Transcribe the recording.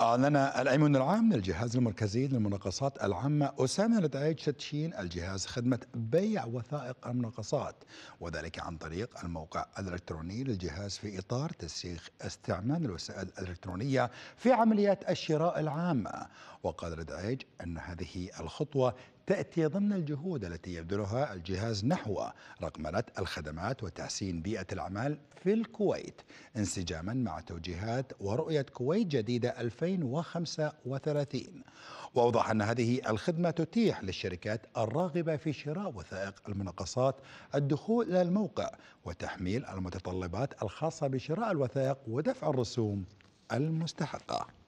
أعلن الأمين العام للجهاز المركزي للمناقصات العامة أسامة لدعيج شتشين الجهاز خدمة بيع وثائق المناقصات وذلك عن طريق الموقع الإلكتروني للجهاز في إطار تسييخ استعمال الوسائل الإلكترونية في عمليات الشراء العامة وقال ردعيج أن هذه الخطوة تأتي ضمن الجهود التي يبذلها الجهاز نحو رقمنة الخدمات وتحسين بيئة الأعمال في الكويت انسجاما مع توجيهات ورؤية كويت جديدة 2035 وأوضح أن هذه الخدمة تتيح للشركات الراغبة في شراء وثائق المنقصات الدخول إلى الموقع وتحميل المتطلبات الخاصة بشراء الوثائق ودفع الرسوم المستحقة